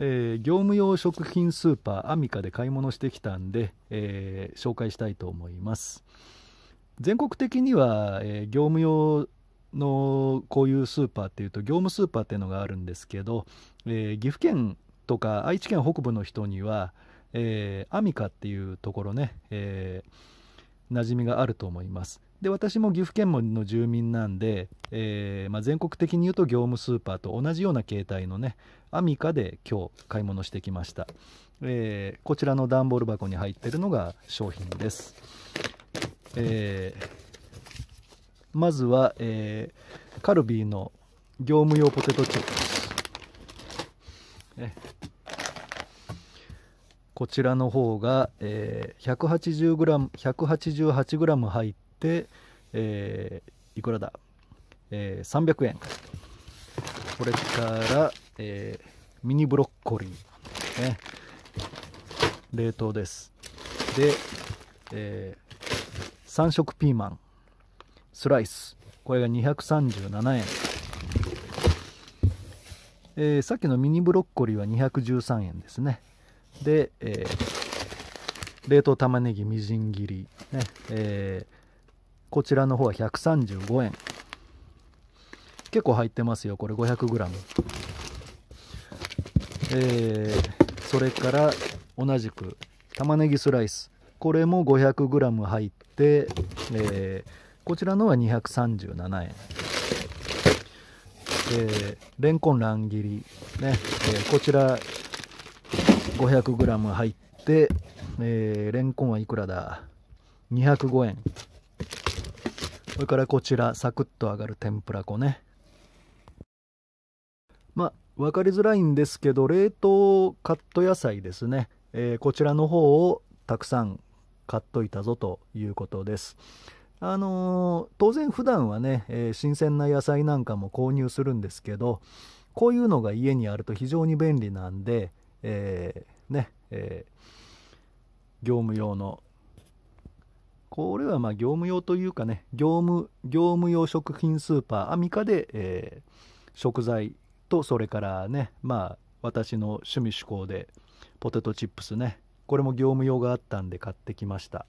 えー、業務用食品スーパーアミカで買い物してきたんで、えー、紹介したいと思います全国的には、えー、業務用のこういうスーパーっていうと業務スーパーっていうのがあるんですけど、え岐阜県とか愛知県北部の人には、えアミカっていうところね、えー馴染みがあると思います。で私も岐阜県の住民なんで、えー、まあ、全国的に言うと業務スーパーと同じような形態のねアミカで今日買い物してきました、えー、こちらの段ボール箱に入ってるのが商品です、えー、まずは、えカルビーの業務用ポテトチップスこちらの方が、えー、180g、188g 入って、えー、いくらだ、えー、300円。これから、えー、ミニブロッコリー、ね、冷凍です。で、えー、3色ピーマン、スライス、これが237円。えー、さっきのミニブロッコリーは213円ですね。で、えー、冷凍玉ねぎみじん切り、ねえー、こちらの方は135円結構入ってますよこれ 500g えー、それから同じく玉ねぎスライスこれも 500g 入って、えこちらのは237円えー、レンコン乱切り、ねえー、こちら 500g 入って、えー、レンコンはいくらだ205円それからこちらサクッと揚がる天ぷら粉ねまあ分かりづらいんですけど冷凍カット野菜ですね、えー、こちらの方をたくさん買っといたぞということですあのー、当然普段はね、えー、新鮮な野菜なんかも購入するんですけどこういうのが家にあると非常に便利なんでえー、ね、えー、業務用の、これはまあ業務用というかね、業務、業務用食品スーパーアミカで、えー、食材と、それからね、まあ私の趣味趣向で、ポテトチップスね、これも業務用があったんで買ってきました。